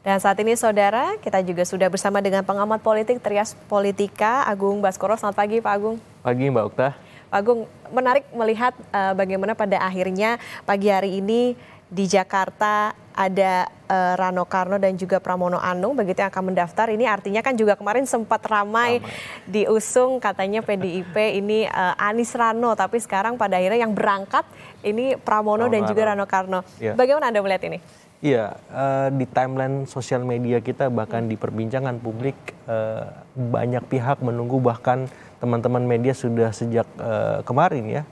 Dan saat ini saudara, kita juga sudah bersama dengan pengamat politik Trias Politika, Agung Baskoro. Selamat pagi Pak Agung. Pagi Mbak Okta. Pak Agung, menarik melihat uh, bagaimana pada akhirnya pagi hari ini di Jakarta ada uh, Rano Karno dan juga Pramono Anung begitu yang akan mendaftar. Ini artinya kan juga kemarin sempat ramai, ramai. diusung katanya PDIP ini uh, eh, Anis Rano, tapi sekarang pada akhirnya yang berangkat ini Pramono, Pramono dan juga Rano Karno. Ya. Bagaimana Anda melihat ini? Iya, uh, di timeline sosial media kita bahkan di perbincangan publik uh, banyak pihak menunggu bahkan teman-teman media sudah sejak uh, kemarin ya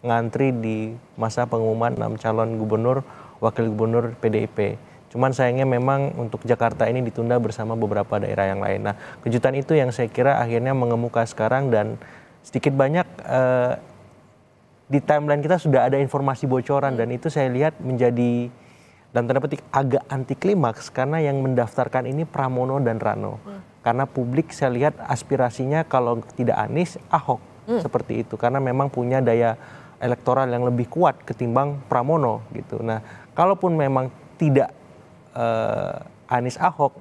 ngantri di masa pengumuman enam calon gubernur, wakil gubernur PDIP. Cuman sayangnya memang untuk Jakarta ini ditunda bersama beberapa daerah yang lain. Nah, kejutan itu yang saya kira akhirnya mengemuka sekarang dan sedikit banyak uh, di timeline kita sudah ada informasi bocoran dan hmm. itu saya lihat menjadi dan tanda petik agak anti klimaks karena yang mendaftarkan ini Pramono dan Rano. Hmm. Karena publik saya lihat aspirasinya kalau tidak Anies Ahok hmm. seperti itu karena memang punya daya elektoral yang lebih kuat ketimbang Pramono gitu. Nah, kalaupun memang tidak uh, Anies Ahok,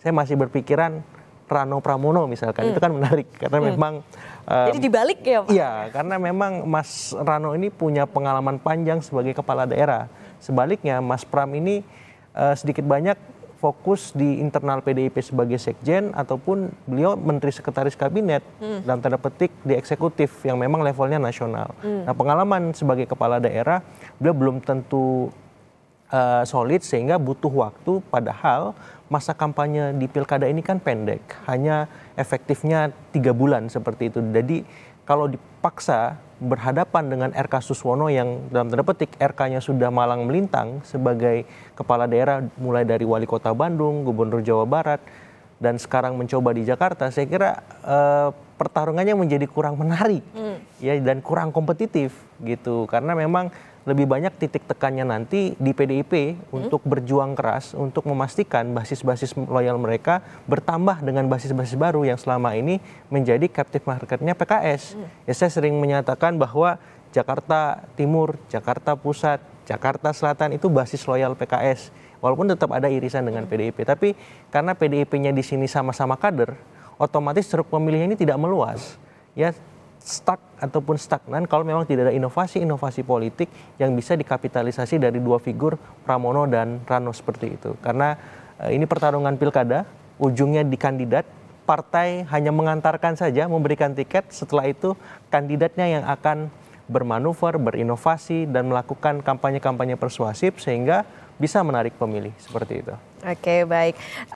saya masih berpikiran Rano Pramono misalkan hmm. itu kan menarik karena hmm. memang um, jadi eh, dibalik ya Pak. Iya, karena memang Mas Rano ini punya pengalaman panjang sebagai kepala daerah Sebaliknya Mas Pram ini uh, sedikit banyak fokus di internal PDIP sebagai sekjen ataupun beliau menteri sekretaris kabinet hmm. dalam tanda petik di eksekutif yang memang levelnya nasional. Hmm. Nah pengalaman sebagai kepala daerah beliau belum tentu uh, solid sehingga butuh waktu padahal masa kampanye di pilkada ini kan pendek hanya efektifnya tiga bulan seperti itu jadi kalau dipaksa berhadapan dengan RK Suswono yang dalam tanda petik RK-nya sudah malang melintang sebagai kepala daerah mulai dari wali kota Bandung, gubernur Jawa Barat, dan sekarang mencoba di Jakarta, saya kira eh, pertarungannya menjadi kurang menarik, hmm. ya dan kurang kompetitif gitu, karena memang lebih banyak titik tekannya nanti di PDIP hmm. untuk berjuang keras untuk memastikan basis-basis loyal mereka bertambah dengan basis-basis baru yang selama ini menjadi captive marketnya PKS. Hmm. Ya saya sering menyatakan bahwa Jakarta Timur, Jakarta Pusat, Jakarta Selatan itu basis loyal PKS. Walaupun tetap ada irisan dengan PDIP, hmm. tapi karena PDIP-nya di sini sama-sama kader, otomatis ceruk pemilih ini tidak meluas. Ya, stuck ataupun stagnan kalau memang tidak ada inovasi-inovasi politik yang bisa dikapitalisasi dari dua figur Pramono dan Rano seperti itu. Karena eh, ini pertarungan pilkada, ujungnya di kandidat, partai hanya mengantarkan saja, memberikan tiket, setelah itu kandidatnya yang akan bermanuver, berinovasi, dan melakukan kampanye-kampanye persuasif sehingga bisa menarik pemilih seperti itu. Oke, baik.